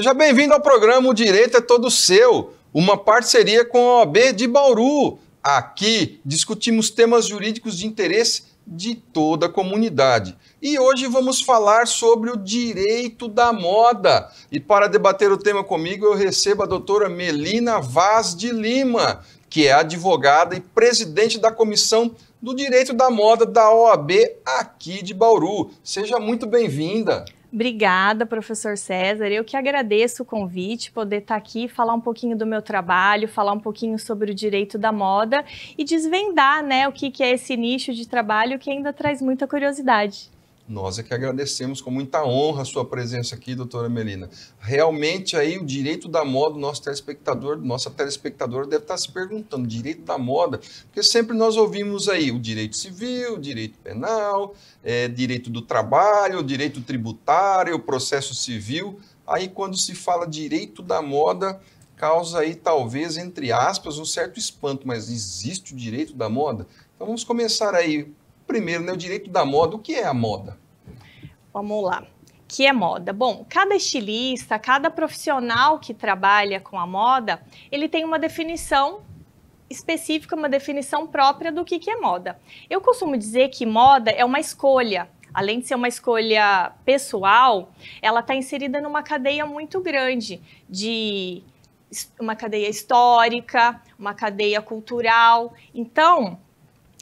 Seja bem-vindo ao programa O Direito é Todo Seu, uma parceria com a OAB de Bauru. Aqui discutimos temas jurídicos de interesse de toda a comunidade. E hoje vamos falar sobre o direito da moda. E para debater o tema comigo, eu recebo a doutora Melina Vaz de Lima, que é advogada e presidente da Comissão do Direito da Moda da OAB aqui de Bauru. Seja muito bem-vinda. Obrigada, professor César. Eu que agradeço o convite, poder estar tá aqui, falar um pouquinho do meu trabalho, falar um pouquinho sobre o direito da moda e desvendar né, o que, é esse nicho de trabalho que ainda traz muita curiosidade. Nós é que agradecemos com muita honra a sua presença aqui, doutora Melina. Realmente aí o direito da moda, nosso telespectador, nossa telespectadora deve estar se perguntando, direito da moda, porque sempre nós ouvimos aí o direito civil, o direito penal, é, direito do trabalho, o direito tributário, o processo civil. Aí quando se fala direito da moda, causa aí talvez, entre aspas, um certo espanto, mas existe o direito da moda? Então vamos começar aí Primeiro, né, o direito da moda. O que é a moda? Vamos lá. O que é moda? Bom, cada estilista, cada profissional que trabalha com a moda, ele tem uma definição específica, uma definição própria do que, que é moda. Eu costumo dizer que moda é uma escolha. Além de ser uma escolha pessoal, ela está inserida numa cadeia muito grande de uma cadeia histórica, uma cadeia cultural. Então,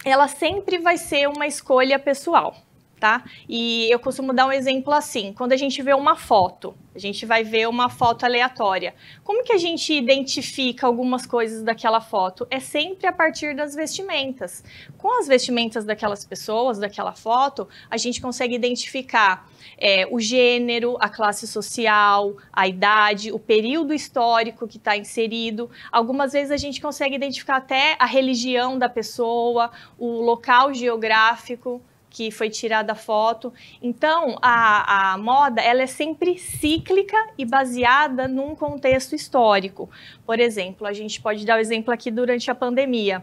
ela sempre vai ser uma escolha pessoal tá? E eu costumo dar um exemplo assim, quando a gente vê uma foto, a gente vai ver uma foto aleatória. Como que a gente identifica algumas coisas daquela foto? É sempre a partir das vestimentas. Com as vestimentas daquelas pessoas, daquela foto, a gente consegue identificar é, o gênero, a classe social, a idade, o período histórico que está inserido. Algumas vezes a gente consegue identificar até a religião da pessoa, o local geográfico que foi tirada a foto. Então, a, a, moda ela é sempre cíclica e baseada num contexto histórico. Por exemplo, a gente pode dar o um exemplo aqui durante a pandemia.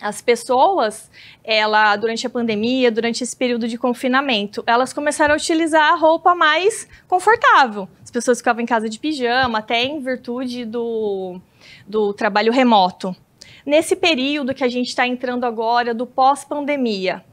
As pessoas, ela durante a pandemia, durante esse período de confinamento, elas começaram a utilizar a roupa mais confortável. As pessoas ficavam em casa de pijama, até em virtude do, do trabalho remoto. Nesse período que a gente está entrando agora, do pós-pandemia,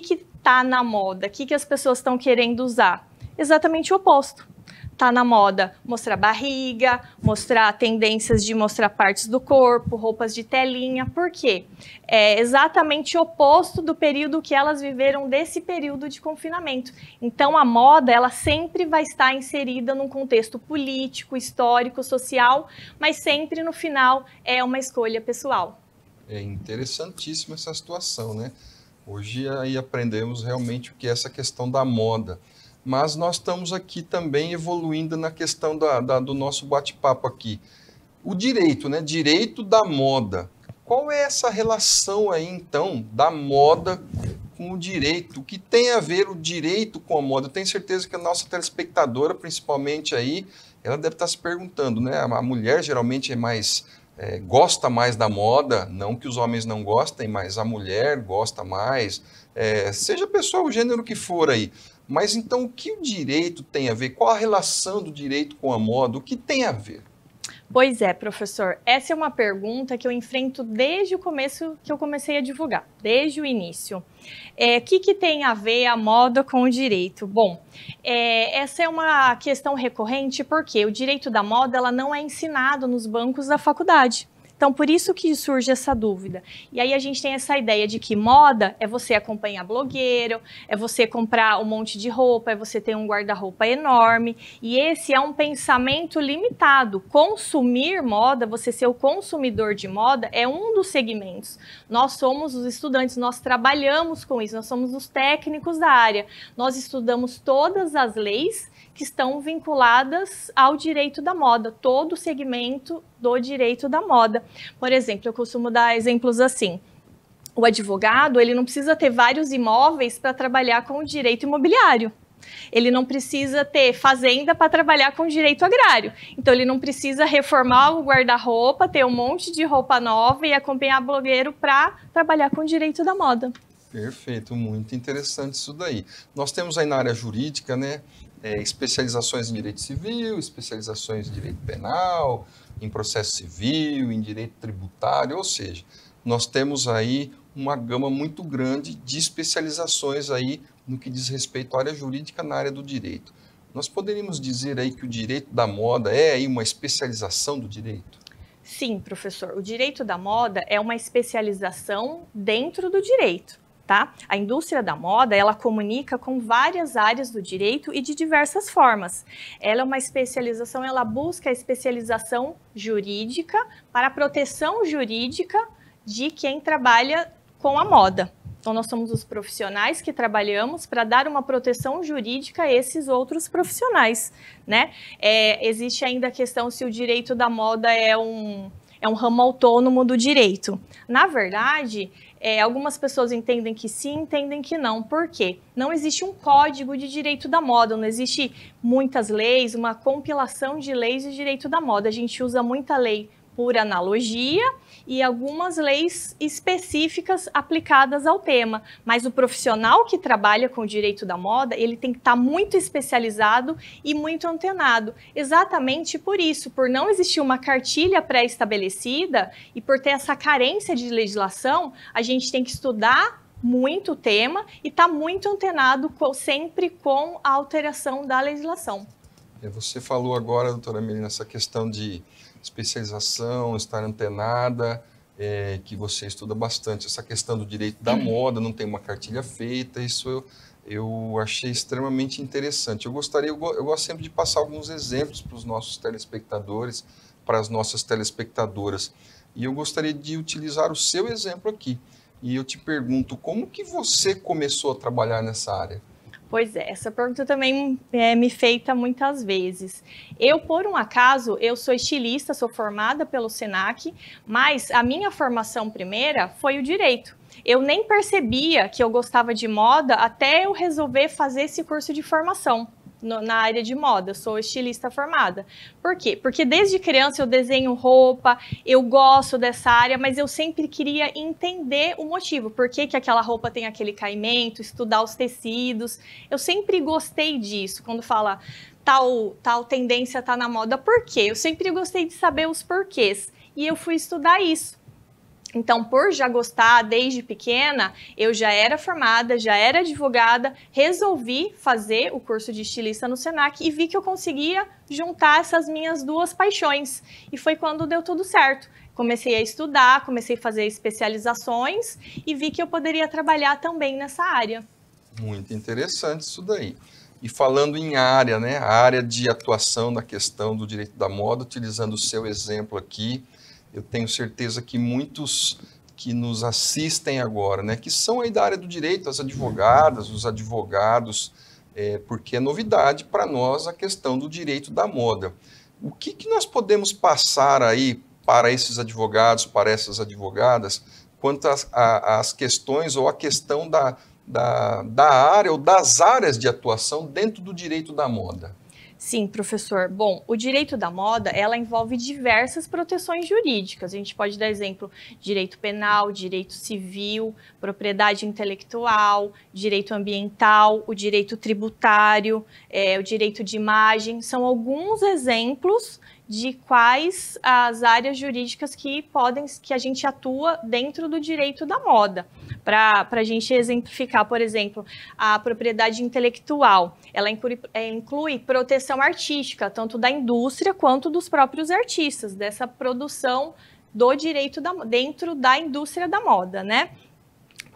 que está na moda, o que, que as pessoas estão querendo usar? Exatamente o oposto. Está na moda mostrar barriga, mostrar tendências de mostrar partes do corpo, roupas de telinha. Por quê? É exatamente o oposto do período que elas viveram desse período de confinamento. Então a moda, ela sempre vai estar inserida num contexto político, histórico, social, mas sempre no final é uma escolha pessoal. É interessantíssima essa situação, né? Hoje aí aprendemos realmente o que é essa questão da moda. Mas nós estamos aqui também evoluindo na questão da, da do nosso bate-papo aqui. O direito, né? Direito da moda. Qual é essa relação aí, então, da moda com o direito? O que tem a ver o direito com a moda? Eu tenho certeza que a nossa telespectadora, principalmente aí, ela deve estar se perguntando, né? A mulher geralmente é mais é, gosta mais da moda, não que os homens não gostem, mas a mulher gosta mais, é, seja pessoal o gênero que for aí. Mas então o que o direito tem a ver? Qual a relação do direito com a moda? O que tem a ver? Pois é, professor. Essa é uma pergunta que eu enfrento desde o começo que eu comecei a divulgar, desde o início. O é, que, que tem a ver a moda com o direito? Bom, é, essa é uma questão recorrente porque o direito da moda ela não é ensinado nos bancos da faculdade. Então, por isso que surge essa dúvida. E aí a gente tem essa ideia de que moda é você acompanhar blogueiro, é você comprar um monte de roupa, é você ter um guarda-roupa enorme. E esse é um pensamento limitado. Consumir moda, você ser o consumidor de moda, é um dos segmentos. Nós somos os estudantes, nós trabalhamos com isso, nós somos os técnicos da área. Nós estudamos todas as leis que estão vinculadas ao direito da moda, todo o segmento do direito da moda. Por exemplo, eu costumo dar exemplos assim. O advogado, ele não precisa ter vários imóveis para trabalhar com o direito imobiliário. Ele não precisa ter fazenda para trabalhar com direito agrário. Então, ele não precisa reformar o guarda-roupa, ter um monte de roupa nova e acompanhar blogueiro para trabalhar com direito da moda. Perfeito, muito interessante isso daí. Nós temos aí na área jurídica, né, é, especializações em direito civil, especializações em direito penal, em processo civil, em direito tributário, ou seja, nós temos aí uma gama muito grande de especializações aí no que diz respeito à área jurídica na área do direito. Nós poderíamos dizer aí que o direito da moda é aí uma especialização do direito? Sim, professor. O direito da moda é uma especialização dentro do direito tá? A indústria da moda, ela comunica com várias áreas do direito e de diversas formas. Ela é uma especialização, ela busca a especialização jurídica para a proteção jurídica de quem trabalha com a moda. Então, nós somos os profissionais que trabalhamos para dar uma proteção jurídica a esses outros profissionais, né? É, existe ainda a questão se o direito da moda é um, é um ramo autônomo do direito. Na verdade, é, algumas pessoas entendem que sim, entendem que não. Por quê? Não existe um código de direito da moda, não existe muitas leis, uma compilação de leis de direito da moda. A gente usa muita lei por analogia e algumas leis específicas aplicadas ao tema. Mas o profissional que trabalha com o direito da moda, ele tem que estar tá muito especializado e muito antenado. Exatamente por isso, por não existir uma cartilha pré-estabelecida e por ter essa carência de legislação, a gente tem que estudar muito o tema e está muito antenado com, sempre com a alteração da legislação. É, você falou agora, doutora Melina, essa questão de especialização, estar antenada, é, que você estuda bastante. Essa questão do direito da hum. moda, não tem uma cartilha feita, isso eu, eu achei extremamente interessante. Eu gostaria, eu, eu gosto sempre de passar alguns exemplos para os nossos telespectadores, para as nossas telespectadoras. E eu gostaria de utilizar o seu exemplo aqui. E eu te pergunto, como que você começou a trabalhar nessa área? Pois é, essa pergunta também é me feita muitas vezes. Eu, por um acaso, eu sou estilista, sou formada pelo SENAC, mas a minha formação primeira foi o direito. Eu nem percebia que eu gostava de moda até eu resolver fazer esse curso de formação no, na área de moda, sou estilista formada. Por quê? Porque desde criança eu desenho roupa, eu gosto dessa área, mas eu sempre queria entender o motivo, por que, que aquela roupa tem aquele caimento, estudar os tecidos. Eu sempre gostei disso, quando fala tal, tal tendência está na moda, por quê? Eu sempre gostei de saber os porquês. E eu fui estudar isso. Então, por já gostar desde pequena, eu já era formada, já era advogada, resolvi fazer o curso de estilista no SENAC e vi que eu conseguia juntar essas minhas duas paixões. E foi quando deu tudo certo. Comecei a estudar, comecei a fazer especializações e vi que eu poderia trabalhar também nessa área. Muito interessante isso daí. E falando em área, né, a área de atuação da questão do direito da moda, utilizando o seu exemplo aqui, eu tenho certeza que muitos que nos assistem agora, né, que são aí da área do direito, as advogadas, os advogados, é, porque é novidade para nós a questão do direito da moda. O que, que nós podemos passar aí para esses advogados, para essas advogadas, quanto às questões ou a questão da, da, da área ou das áreas de atuação dentro do direito da moda? Sim, professor. Bom, o direito da moda, ela envolve diversas proteções jurídicas. A gente pode dar exemplo direito penal, direito civil, propriedade intelectual, direito ambiental, o direito tributário, é, o direito de imagem. São alguns exemplos de quais as áreas jurídicas que podem que a gente atua dentro do direito da moda. Para a gente exemplificar, por exemplo, a propriedade intelectual, ela inclui, é, inclui, proteção artística, tanto da indústria quanto dos próprios artistas, dessa produção do direito da, dentro da indústria da moda, né?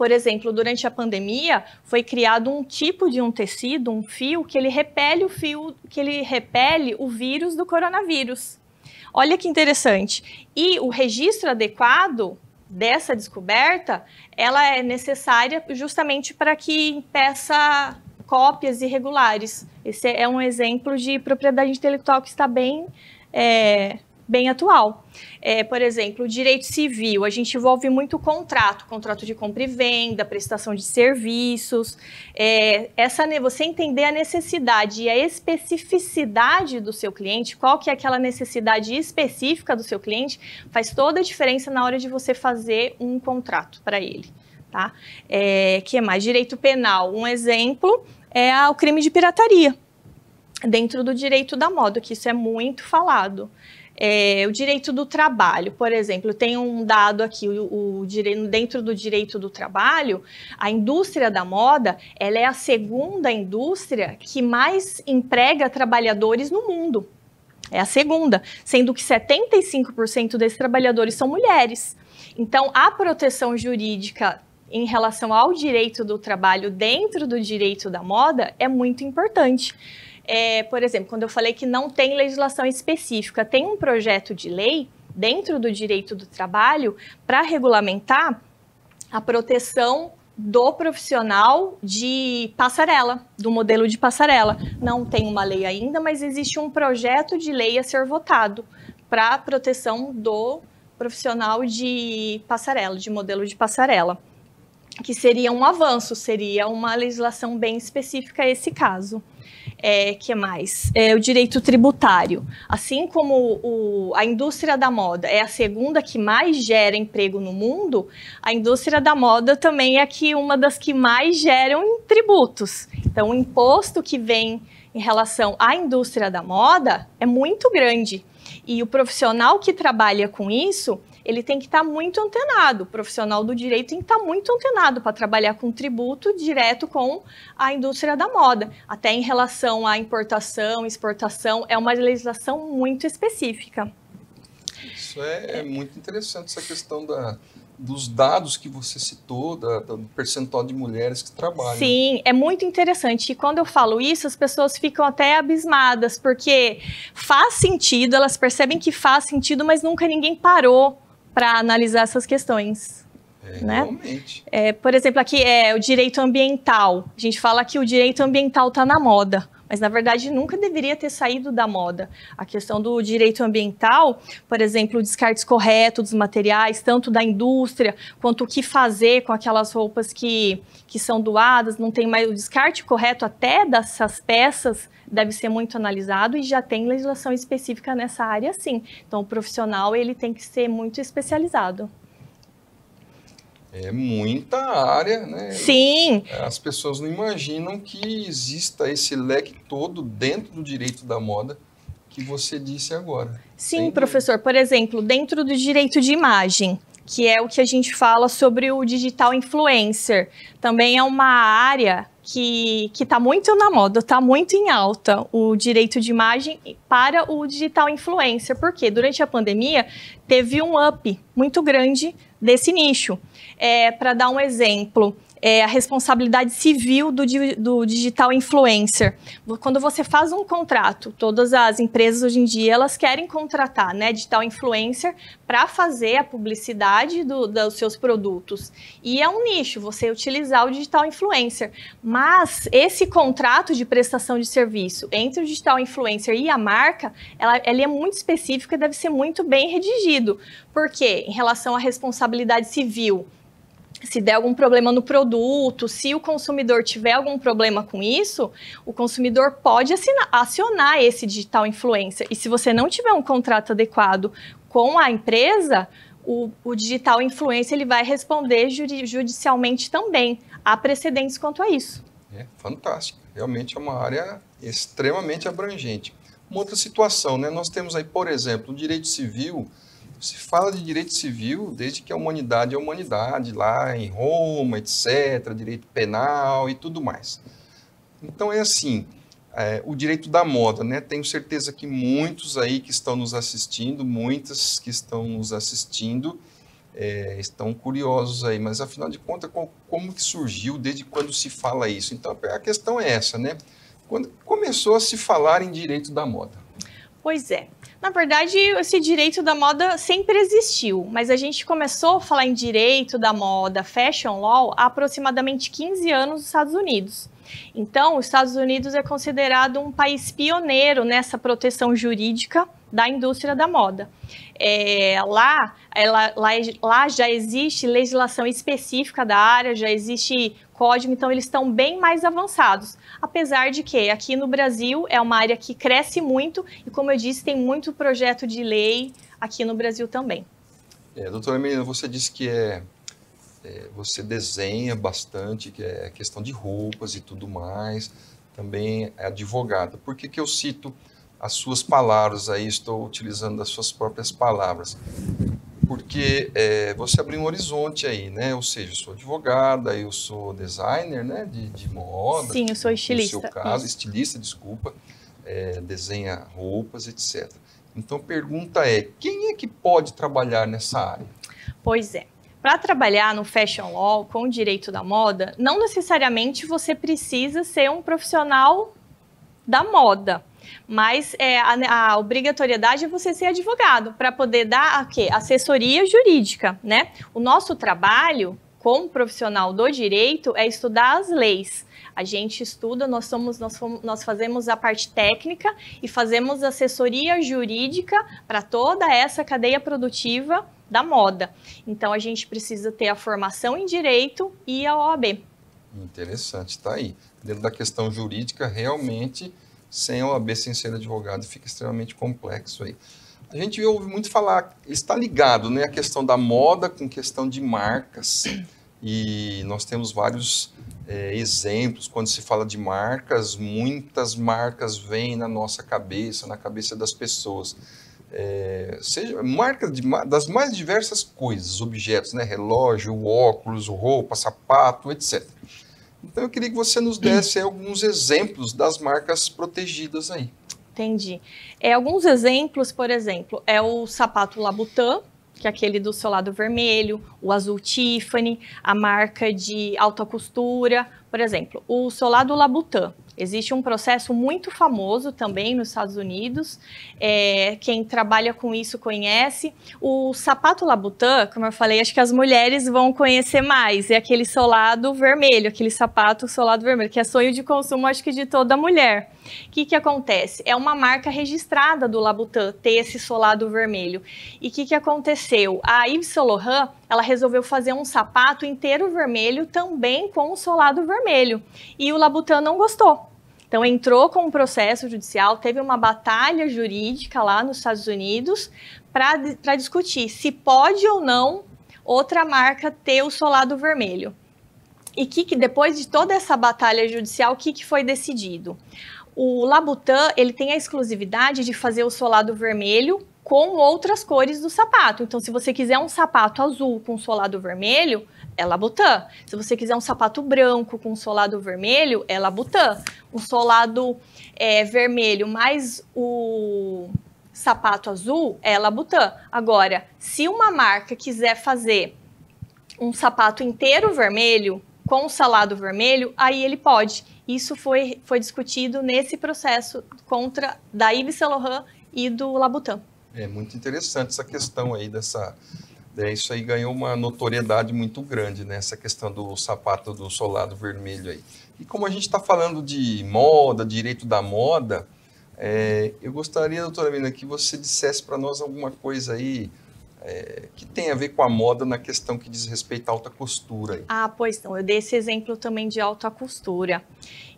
Por exemplo, durante a pandemia, foi criado um tipo de um tecido, um fio, que ele repele o fio, que ele repele o vírus do coronavírus. Olha que interessante. E o registro adequado dessa descoberta, ela é necessária justamente para que impeça cópias irregulares. Esse é um exemplo de propriedade intelectual que está bem é, bem atual. É, por exemplo, o direito civil, a gente envolve muito contrato, contrato de compra e venda, prestação de serviços. É, essa você entender a necessidade e a especificidade do seu cliente, qual que é aquela necessidade específica do seu cliente, faz toda a diferença na hora de você fazer um contrato para ele. Tá? É, que é mais? Direito penal. Um exemplo é o crime de pirataria dentro do direito da moda, que isso é muito falado. É, o direito do trabalho, por exemplo, tem um dado aqui, o, o, dentro do direito do trabalho, a indústria da moda, ela é a segunda indústria que mais emprega trabalhadores no mundo. É a segunda, sendo que 75% desses trabalhadores são mulheres. Então, a proteção jurídica em relação ao direito do trabalho dentro do direito da moda é muito importante é, por exemplo, quando eu falei que não tem legislação específica, tem um projeto de lei dentro do direito do trabalho para regulamentar a proteção do profissional de passarela, do modelo de passarela. Não tem uma lei ainda, mas existe um projeto de lei a ser votado para a proteção do profissional de passarela, de modelo de passarela que seria um avanço, seria uma legislação bem específica a esse caso. É, que mais? É, o direito tributário. Assim como o, a indústria da moda é a segunda que mais gera emprego no mundo, a indústria da moda também é aqui uma das que mais geram tributos. Então, o imposto que vem em relação à indústria da moda é muito grande. E o profissional que trabalha com isso, ele tem que estar tá muito antenado, o profissional do direito tem que estar tá muito antenado para trabalhar com tributo direto com a indústria da moda. Até em relação à importação, exportação, é uma legislação muito específica. Isso é, é muito interessante, essa questão da, dos dados que você citou, da, do percentual de mulheres que trabalham. Sim, é muito interessante. E quando eu falo isso, as pessoas ficam até abismadas, porque faz sentido, elas percebem que faz sentido, mas nunca ninguém parou para analisar essas questões. É, né? Realmente. É, por exemplo, aqui é o direito ambiental. A gente fala que o direito ambiental está na moda mas na verdade nunca deveria ter saído da moda. A questão do direito ambiental, por exemplo, o descarte correto dos materiais, tanto da indústria quanto o que fazer com aquelas roupas que, que são doadas, não tem mais o descarte correto até dessas peças deve ser muito analisado e já tem legislação específica nessa área sim. Então o profissional ele tem que ser muito especializado é muita área, né? Sim. É, as pessoas não imaginam que exista esse leque todo dentro do direito da moda que você disse agora. Sim, Tem professor. Por exemplo, dentro do direito de imagem, que é o que a gente fala sobre o digital influencer, também é uma área que está muito na moda, está muito em alta o direito de imagem para o digital influencer, porque durante a pandemia teve um up muito grande desse nicho. É, para dar um exemplo, é a responsabilidade civil do, do, digital influencer. Quando você faz um contrato, todas as empresas hoje em dia elas querem contratar né, digital influencer para fazer a publicidade do, dos seus produtos. E é um nicho você utilizar o digital influencer. Mas mas esse contrato de prestação de serviço entre o digital influencer e a marca, ela, ela é muito específica e deve ser muito bem redigido. Porque em relação à responsabilidade civil, se der algum problema no produto, se o consumidor tiver algum problema com isso, o consumidor pode assinar, acionar esse digital influencer. E se você não tiver um contrato adequado com a empresa, o, o digital influencer ele vai responder judicialmente também. Há precedentes quanto a isso. É fantástico. Realmente é uma área extremamente abrangente. Uma outra situação, né? Nós temos aí, por exemplo, o direito civil. Se fala de direito civil desde que a humanidade é a humanidade, lá em Roma, etc., direito penal e tudo mais. Então é assim, é, o direito da moda, né? Tenho certeza que muitos aí que estão nos assistindo, muitas que estão nos assistindo, é, estão curiosos aí, mas afinal de contas, como, como que surgiu, desde quando se fala isso? Então, a questão é essa, né? Quando começou a se falar em direito da moda? Pois é. Na verdade, esse direito da moda sempre existiu, mas a gente começou a falar em direito da moda, fashion law, há aproximadamente 15 anos nos Estados Unidos. Então, os Estados Unidos é considerado um país pioneiro nessa proteção jurídica da indústria da moda. É, lá, ela, lá, lá já existe legislação específica da área, já existe código, então eles estão bem mais avançados. Apesar de que aqui no Brasil é uma área que cresce muito e, como eu disse, tem muito projeto de lei aqui no Brasil também. É, doutora você disse que é é, você desenha bastante, que é questão de roupas e tudo mais, também é advogada. Por que, que eu cito as suas palavras aí, estou utilizando as suas próprias palavras? Porque é, você abriu um horizonte aí, né? Ou seja, eu sou advogada, eu sou designer, né? De, de moda. Sim, eu sou estilista. No seu caso, Isso. estilista, desculpa, é, desenha roupas, etc. Então, a pergunta é, quem é que pode trabalhar nessa área? Pois é. Para trabalhar no fashion law com o direito da moda, não necessariamente você precisa ser um profissional da moda, mas é, a, a, obrigatoriedade é você ser advogado para poder dar a quê? Assessoria jurídica, né? O nosso trabalho como profissional do direito é estudar as leis. A gente estuda, nós somos, nós, fomos, nós fazemos a parte técnica e fazemos assessoria jurídica para toda essa cadeia produtiva da moda. Então a gente precisa ter a formação em direito e a OAB. Interessante, está aí. Dentro da questão jurídica, realmente, sem a OAB, sem ser advogado, fica extremamente complexo aí. A gente ouve muito falar, está ligado, né, a questão da moda com questão de marcas. E nós temos vários é, exemplos quando se fala de marcas, muitas marcas vêm na nossa cabeça, na cabeça das pessoas é, seja marcas das mais diversas coisas, objetos, né? relógio, óculos, roupa, sapato, etc. Então eu queria que você nos desse alguns exemplos das marcas protegidas aí. Entendi. É, alguns exemplos, por exemplo, é o sapato Labutan, que é aquele do seu lado vermelho, o azul Tiffany, a marca de alta costura, por exemplo, o solado Labutã. Existe um processo muito famoso também nos Estados Unidos. É, quem trabalha com isso conhece. O sapato Labutã. como eu falei, acho que as mulheres vão conhecer mais. É aquele solado vermelho, aquele sapato solado vermelho, que é sonho de consumo, acho que de toda mulher. O que, que acontece? É uma marca registrada do Labutã ter esse solado vermelho. E o que, que aconteceu? A Yves Saint Laurent ela resolveu fazer um sapato inteiro vermelho, também com o solado vermelho. E o Labutan não gostou. Então entrou com um processo judicial, teve uma batalha jurídica lá nos Estados Unidos para discutir se pode ou não outra marca ter o solado vermelho. E que, que depois de toda essa batalha judicial, o que, que foi decidido? O Labutan ele tem a exclusividade de fazer o solado vermelho com outras cores do sapato. Então, se você quiser um sapato azul com solado vermelho, é labutã. Se você quiser um sapato branco com solado vermelho, é labutã. Um solado é, vermelho mais o sapato azul é labutã. Agora, se uma marca quiser fazer um sapato inteiro vermelho com solado vermelho, aí ele pode. Isso foi, foi discutido nesse processo contra da Yves Saint Laurent e do Labutin. É muito interessante essa questão aí dessa. É, isso aí ganhou uma notoriedade muito grande, né? Essa questão do sapato do solado vermelho aí. E como a gente está falando de moda, direito da moda, é, eu gostaria, doutora Mina, que você dissesse para nós alguma coisa aí é, que tem a ver com a moda na questão que diz respeito à alta costura. Aí. Ah, pois não. Eu dei esse exemplo também de alta costura.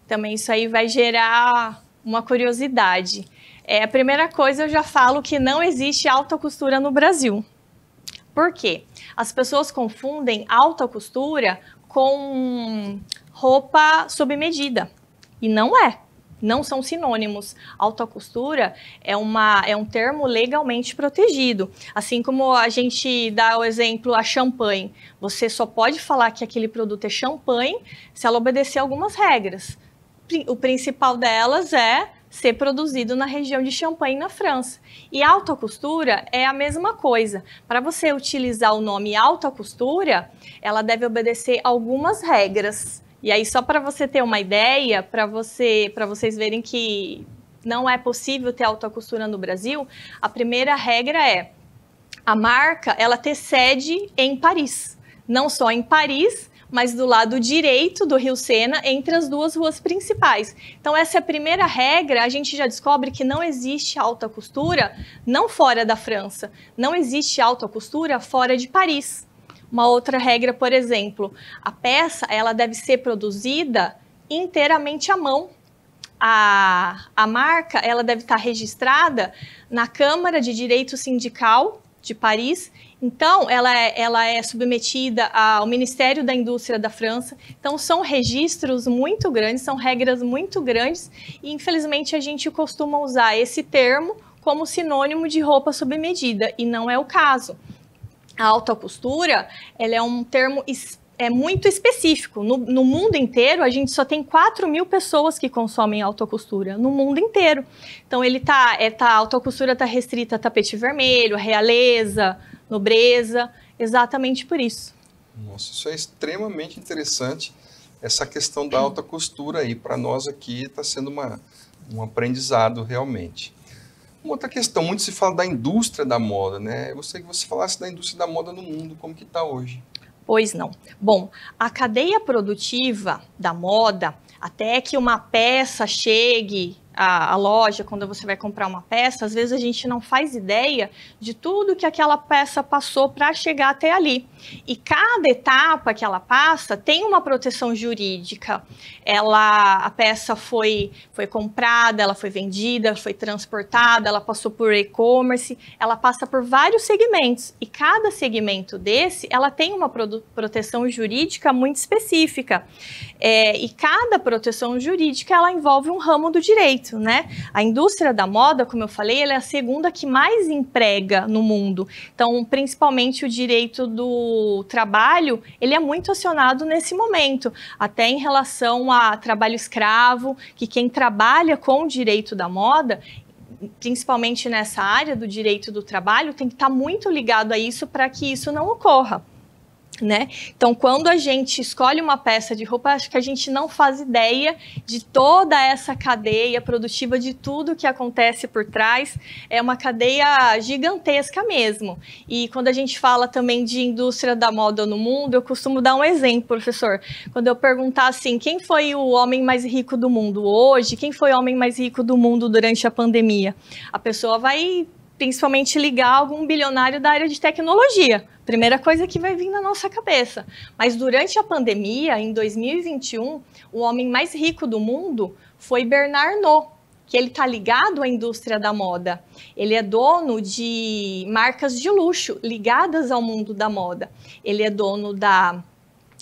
Também isso aí vai gerar uma curiosidade. É, a primeira coisa eu já falo que não existe alta costura no Brasil. Por quê? As pessoas confundem alta costura com roupa sob medida. E não é. Não são sinônimos. Alta costura é, uma, é um termo legalmente protegido. Assim como a gente dá o exemplo a champanhe. Você só pode falar que aquele produto é champanhe se ela obedecer algumas regras. O principal delas é ser produzido na região de Champagne, na França. E alta costura é a mesma coisa. Para você utilizar o nome alta costura, ela deve obedecer algumas regras. E aí, só para você ter uma ideia, para você, vocês verem que não é possível ter alta costura no Brasil, a primeira regra é a marca ela ter sede em Paris. Não só em Paris, mas do lado direito do Rio Sena, entre as duas ruas principais. Então, essa é a primeira regra, a gente já descobre que não existe alta costura não fora da França, não existe alta costura fora de Paris. Uma outra regra, por exemplo, a peça ela deve ser produzida inteiramente à mão. A, a marca ela deve estar registrada na Câmara de Direito Sindical de Paris então, ela é, ela é submetida ao Ministério da Indústria da França. Então, são registros muito grandes, são regras muito grandes. E, infelizmente, a gente costuma usar esse termo como sinônimo de roupa sob medida, e não é o caso. A alta costura ela é um termo é muito específico. No, no mundo inteiro, a gente só tem 4 mil pessoas que consomem autocostura, no mundo inteiro. Então, ele tá, é, tá, a autocostura está restrita a tapete vermelho, realeza, nobreza, exatamente por isso. Nossa, isso é extremamente interessante, essa questão da alta costura aí. Para nós aqui está sendo uma, um aprendizado realmente. Uma outra questão, muito se fala da indústria da moda, né? Eu gostaria que você falasse da indústria da moda no mundo, como que está hoje. Pois não. Bom, a cadeia produtiva da moda, até que uma peça chegue a, a, loja, quando você vai comprar uma peça, às vezes a gente não faz ideia de tudo que aquela peça passou para chegar até ali. E cada etapa que ela passa tem uma proteção jurídica. Ela, a peça foi, foi comprada, ela foi vendida, foi transportada, ela passou por e-commerce, ela passa por vários segmentos. E cada segmento desse, ela tem uma proteção jurídica muito específica. É, e cada proteção jurídica, ela envolve um ramo do direito jeito, né? A indústria da moda, como eu falei, ela é a segunda que mais emprega no mundo. Então, principalmente o direito do trabalho, ele é muito acionado nesse momento, até em relação a trabalho escravo, que quem trabalha com o direito da moda, principalmente nessa área do direito do trabalho, tem que estar tá muito ligado a isso para que isso não ocorra né? Então, quando a gente escolhe uma peça de roupa, acho que a gente não faz ideia de toda essa cadeia produtiva, de tudo que acontece por trás. É uma cadeia gigantesca mesmo. E quando a gente fala também de indústria da moda no mundo, eu costumo dar um exemplo, professor. Quando eu perguntar assim, quem foi o homem mais rico do mundo hoje? Quem foi o homem mais rico do mundo durante a pandemia? A pessoa vai principalmente ligar algum bilionário da área de tecnologia. Primeira coisa que vai vir na nossa cabeça. Mas durante a pandemia, em 2021, o homem mais rico do mundo foi Bernard Arnault, que ele está ligado à indústria da moda. Ele é dono de marcas de luxo ligadas ao mundo da moda. Ele é dono da.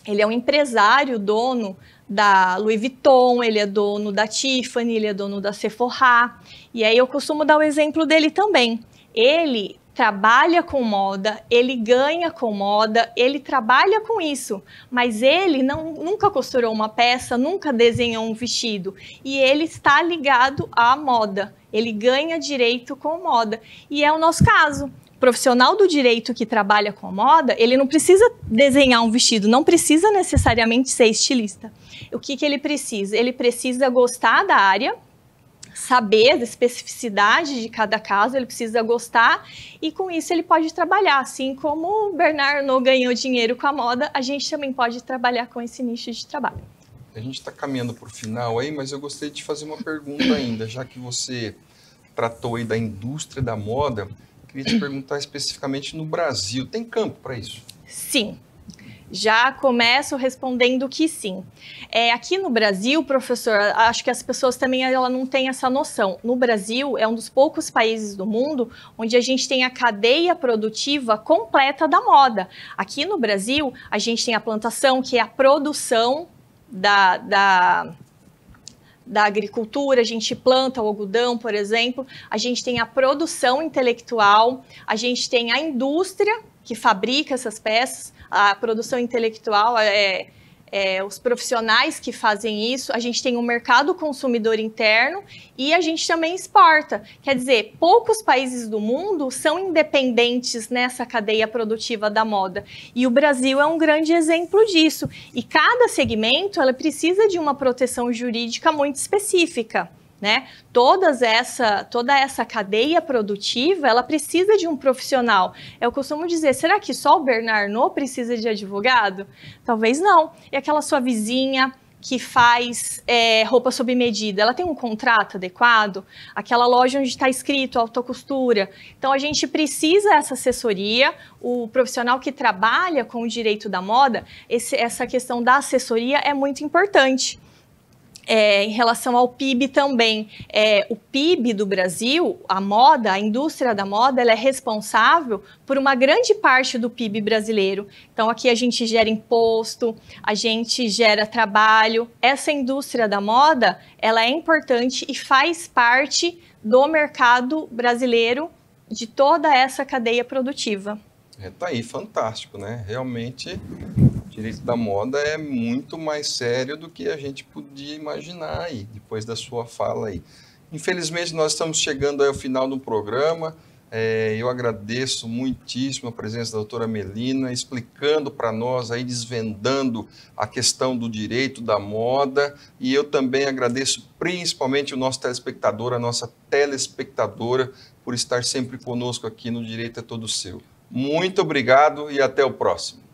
Ele é um empresário, dono da Louis Vuitton, ele é dono da Tiffany, ele é dono da Sephora. E aí eu costumo dar o exemplo dele também. Ele trabalha com moda, ele ganha com moda, ele trabalha com isso, mas ele não, nunca costurou uma peça, nunca desenhou um vestido e ele está ligado à moda. Ele ganha direito com moda e é o nosso caso. profissional do direito que trabalha com moda, ele não precisa desenhar um vestido, não precisa necessariamente ser estilista. O que, que ele precisa? Ele precisa gostar da área, saber da especificidade de cada caso, ele precisa gostar e com isso ele pode trabalhar. Assim como o Bernardo ganhou dinheiro com a moda, a gente também pode trabalhar com esse nicho de trabalho. A gente está caminhando para o final aí, mas eu gostaria de fazer uma pergunta ainda, já que você tratou aí da indústria da moda, queria te perguntar especificamente no Brasil, tem campo para isso? Sim, já começo respondendo que sim. É, aqui no Brasil, professor, acho que as pessoas também ela não têm essa noção. No Brasil, é um dos poucos países do mundo onde a gente tem a cadeia produtiva completa da moda. Aqui no Brasil, a gente tem a plantação, que é a produção da, da da agricultura, a gente planta o algodão, por exemplo, a gente tem a produção intelectual, a gente tem a indústria que fabrica essas peças, a produção intelectual, é, é, os profissionais que fazem isso, a gente tem um mercado consumidor interno e a gente também exporta. Quer dizer, poucos países do mundo são independentes nessa cadeia produtiva da moda. E o Brasil é um grande exemplo disso. E cada segmento ela precisa de uma proteção jurídica muito específica né? Todas essa, toda essa cadeia produtiva, ela precisa de um profissional. Eu costumo dizer, será que só o Bernardo precisa de advogado? Talvez não. E aquela sua vizinha, que faz é, roupa sob medida, ela tem um contrato adequado? Aquela loja onde está escrito autocostura. Então, a gente precisa dessa assessoria. O profissional que trabalha com o direito da moda, esse, essa questão da assessoria é muito importante é, em relação ao PIB também. É, o PIB do Brasil, a moda, a indústria da moda, ela é responsável por uma grande parte do PIB brasileiro. Então, aqui a gente gera imposto, a gente gera trabalho. Essa indústria da moda, ela é importante e faz parte do mercado brasileiro de toda essa cadeia produtiva. É, tá aí, fantástico, né? Realmente direito da moda é muito mais sério do que a gente podia imaginar aí, depois da sua fala aí. Infelizmente, nós estamos chegando ao final do programa. É, eu agradeço muitíssimo a presença da doutora Melina, explicando para nós aí, desvendando a questão do direito da moda. E eu também agradeço principalmente o nosso telespectador, a nossa telespectadora, por estar sempre conosco aqui no Direito é Todo Seu. Muito obrigado e até o próximo.